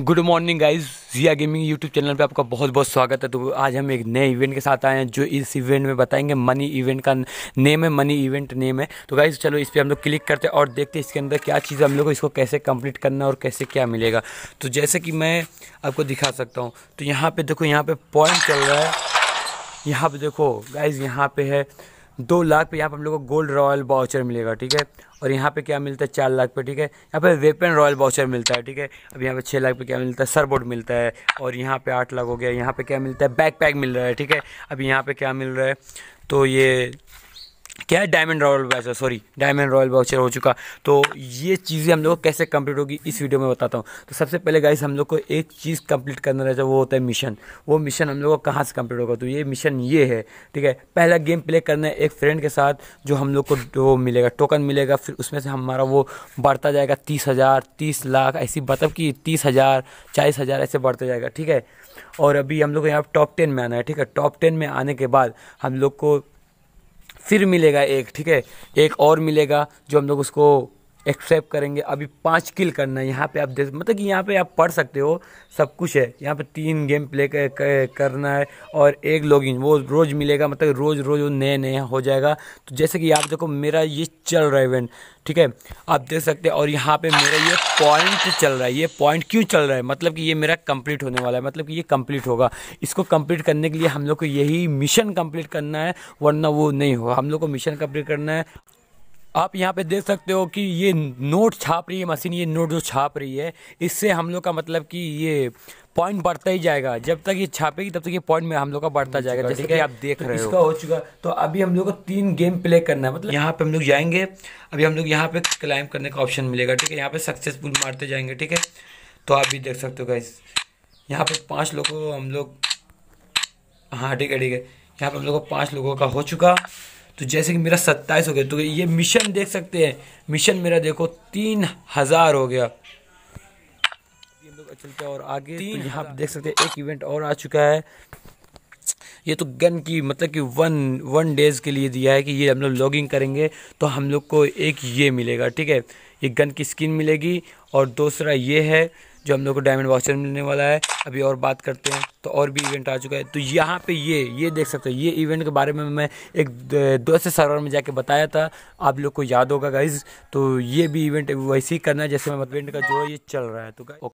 good morning guys Jiya gaming YouTube channel पे आपका बहुत बहुत स्वागत है तो आज हम एक नए इवेंट के साथ आए हैं जो इस इवेंट में बताएंगे मनी इवेंट का नेम है मनी इवेंट नेम है तो गाइज चलो इस पर हम लोग क्लिक करते हैं और देखते हैं इसके अंदर क्या चीज़ है हम लोग को इसको कैसे कंप्लीट करना है और कैसे क्या मिलेगा तो जैसे कि मैं आपको दिखा सकता हूँ तो यहाँ पर देखो यहाँ पर पॉइंट चल रहा है यहाँ पर देखो गाइज यहाँ पर है दो लाख पे यहाँ पर हम लोग को गोल्ड रॉयल बाउचर मिलेगा ठीक है और यहाँ पे क्या मिलता है चार लाख पे ठीक है यहाँ पे वेपन रॉयल बाउचर मिलता है ठीक है अब यहाँ पे छः लाख पे क्या मिलता है सरबोर्ड मिलता है और यहाँ पे आठ लाख हो गया यहाँ पे क्या मिलता है बैक पैक मिल रहा है ठीक है अब यहाँ पे क्या मिल रहा है तो ये क्या है diamond royal voucher sorry diamond royal voucher हो चुका तो ये चीज़ें हम लोग कैसे कंप्लीट होगी इस वीडियो में बताता हूँ तो सबसे पहले गाइस हम लोग को एक चीज़ कंप्लीट करना रहता है वो होता है मिशन वो मिशन हम लोग को कहाँ से कंप्लीट होगा तो ये मिशन ये है ठीक है पहला गेम प्ले करना है एक फ्रेंड के साथ जो हम लोग को वो मिलेगा टोकन मिलेगा फिर उसमें से हमारा वो बढ़ता जाएगा तीस हज़ार तीस लाख ऐसी मतलब कि तीस हज़ार चालीस हज़ार ऐसे बढ़ता जाएगा ठीक है और अभी हम लोग को यहाँ टॉप टेन में आना है ठीक है टॉप टेन में आने के बाद हम लोग को फिर मिलेगा एक ठीक है एक और मिलेगा जो हम लोग उसको एक्सेप्ट करेंगे अभी पाँच किल करना है यहाँ पे आप देख मतलब कि यहाँ पे आप पढ़ सकते हो सब कुछ है यहाँ पे तीन गेम प्ले करना है और एक लॉगिन वो रोज़ मिलेगा मतलब रोज़ रोज़ वो नए नए हो जाएगा तो जैसे कि आप देखो मेरा ये चल रहा है इवेंट ठीक है आप देख सकते हैं और यहाँ पे मेरा ये पॉइंट चल रहा है ये पॉइंट क्यों चल रहा है मतलब कि ये मेरा कंप्लीट होने वाला है मतलब कि ये कंप्लीट होगा इसको कंप्लीट करने के लिए हम लोग को यही मिशन कंप्लीट करना है वरना वो नहीं होगा हम लोग को मिशन कंप्लीट करना है आप यहाँ पे देख सकते हो कि ये नोट छाप रही है मशीन ये नोट जो छाप रही है इससे हम लोग का मतलब कि ये पॉइंट बढ़ता ही जाएगा जब तक ये छापेगी तब तक ये पॉइंट में हम लोग का बढ़ता जाएगा जैसे कि आप देख तो रहे हो इसका हो चुका तो अभी हम लोग को तीन गेम प्ले करना है मतलब यहाँ पे हम लोग जाएंगे अभी हम लोग यहाँ पे क्लाइम करने का ऑप्शन मिलेगा ठीक है यहाँ पे सक्सेसफुल मारते जाएंगे ठीक है तो आप भी देख सकते हो गाइस यहाँ पे पाँच लोगों को हम लोग हाँ ठीक है ठीक है यहाँ पे हम लोग को पाँच लोगों का हो चुका तो जैसे कि मेरा सत्ताईस हो गया तो ये मिशन देख सकते हैं मिशन मेरा देखो तीन हज़ार हो गया हम लोग चलते और आगे तो तीन तो यहाँ देख सकते हैं एक इवेंट और आ चुका है ये तो गन की मतलब कि वन वन डेज़ के लिए दिया है कि ये हम लोग लॉगिंग करेंगे तो हम लोग को एक ये मिलेगा ठीक है ये गन की स्किन मिलेगी और दूसरा ये है जो हम लोग को डायमंड वाचर मिलने वाला है अभी और बात करते हैं तो और भी इवेंट आ चुका है तो यहाँ पे ये ये देख सकते हैं ये इवेंट के बारे में मैं एक दोस्त सर्वर में जाके बताया था आप लोग को याद होगा गाइज तो ये भी इवेंट वैसे ही करना है जैसे मैं मतलब का जो है ये चल रहा है तो